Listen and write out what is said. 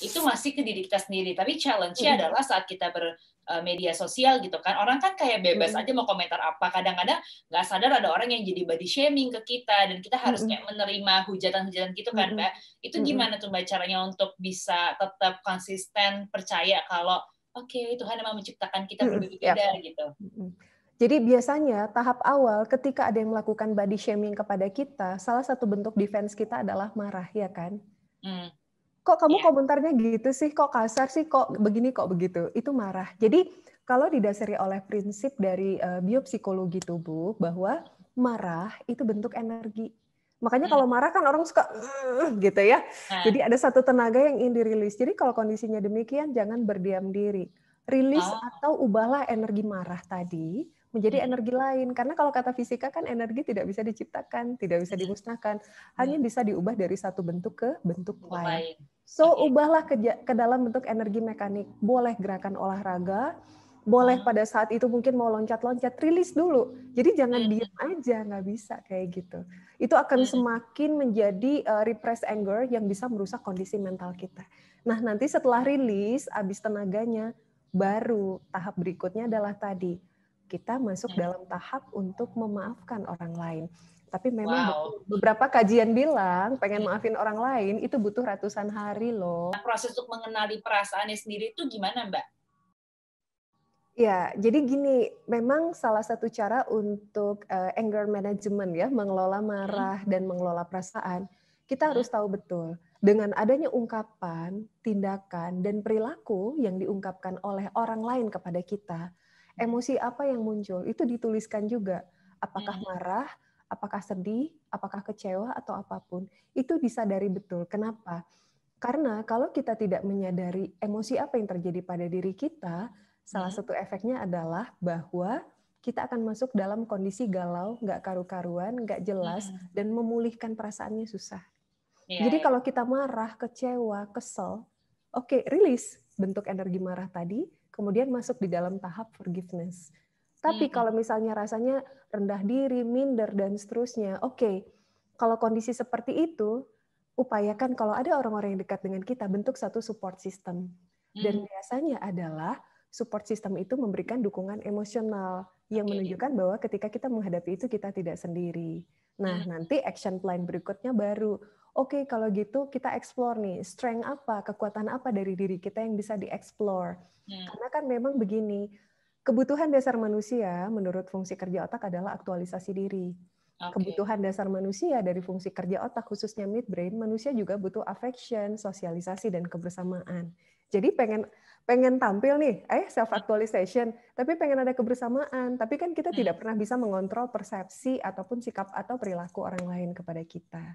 itu masih ke diri kita sendiri. Tapi challenge-nya mm. adalah saat kita ber e, media sosial gitu kan orang kan kayak bebas aja mau komentar apa kadang-kadang nggak sadar ada orang yang jadi body shaming ke kita dan kita harus kayak menerima hujatan-hujatan gitu kan mbak itu gimana tuh mbak caranya untuk bisa tetap konsisten percaya kalau oke okay, Tuhan memang menciptakan kita berbeda gitu jadi biasanya tahap awal ketika ada yang melakukan body shaming kepada kita, salah satu bentuk defense kita adalah marah, ya kan? Hmm kok kamu yeah. komentarnya gitu sih, kok kasar sih, kok begini, kok begitu. Itu marah. Jadi kalau didasari oleh prinsip dari uh, biopsikologi tubuh bahwa marah itu bentuk energi. Makanya hmm. kalau marah kan orang suka gitu ya. Nah. Jadi ada satu tenaga yang ingin dirilis. Jadi kalau kondisinya demikian jangan berdiam diri. Rilis oh. atau ubahlah energi marah tadi menjadi hmm. energi lain. Karena kalau kata fisika kan energi tidak bisa diciptakan, tidak bisa hmm. dimusnahkan, hmm. hanya bisa diubah dari satu bentuk ke bentuk lain. So okay. ubahlah ke, ke dalam bentuk energi mekanik. Boleh gerakan olahraga, boleh pada saat itu mungkin mau loncat-loncat, rilis dulu. Jadi jangan diam aja, nggak bisa kayak gitu. Itu akan semakin menjadi uh, eh, repress anger yang bisa merusak kondisi mental kita. Nah nanti setelah rilis, habis tenaganya, baru tahap berikutnya adalah tadi kita masuk hmm. dalam tahap untuk memaafkan orang lain. Tapi memang wow. beberapa kajian bilang pengen iya. maafin orang lain itu butuh ratusan hari loh. Nah, proses untuk mengenali perasaannya sendiri itu gimana, Mbak? Ya, jadi gini, memang salah satu cara untuk uh, anger management ya, mengelola hmm. marah dan mengelola perasaan, kita hmm. harus tahu betul dengan adanya ungkapan, tindakan dan perilaku yang diungkapkan oleh orang lain kepada kita, emosi apa yang muncul itu dituliskan juga apakah hmm. marah apakah sedih apakah kecewa atau apapun itu disadari betul kenapa karena kalau kita tidak menyadari emosi apa yang terjadi pada diri kita, salah hmm. satu efeknya adalah bahwa kita akan masuk dalam kondisi galau, nggak karu-karuan, nggak jelas, hmm. dan memulihkan perasaannya susah. Iya, Jadi iya. kalau kita marah, kecewa, kesel, oke, okay, rilis bentuk energi marah tadi, kemudian masuk di dalam tahap forgiveness. Tapi hmm. kalau misalnya rasanya rendah diri, minder dan seterusnya, oke. Okay, kalau kondisi seperti itu, upayakan kalau ada orang-orang yang dekat dengan kita bentuk satu support system. Dan hmm. biasanya adalah support system itu memberikan dukungan emosional yang menunjukkan bahwa ketika kita menghadapi itu kita tidak sendiri. Nah, hmm. nanti action plan berikutnya baru Oke, okay, kalau gitu kita explore nih, strength apa, kekuatan apa dari diri kita yang bisa dieksplor. Hmm. Karena kan memang begini, kebutuhan dasar manusia menurut fungsi kerja otak adalah aktualisasi diri. Okay. Kebutuhan dasar manusia dari fungsi kerja otak khususnya midbrain, manusia juga butuh affection, sosialisasi dan kebersamaan. Jadi pengen pengen tampil nih, eh self actualization, tapi pengen ada kebersamaan, tapi kan kita hmm. tidak pernah bisa mengontrol persepsi ataupun sikap atau perilaku orang lain kepada kita.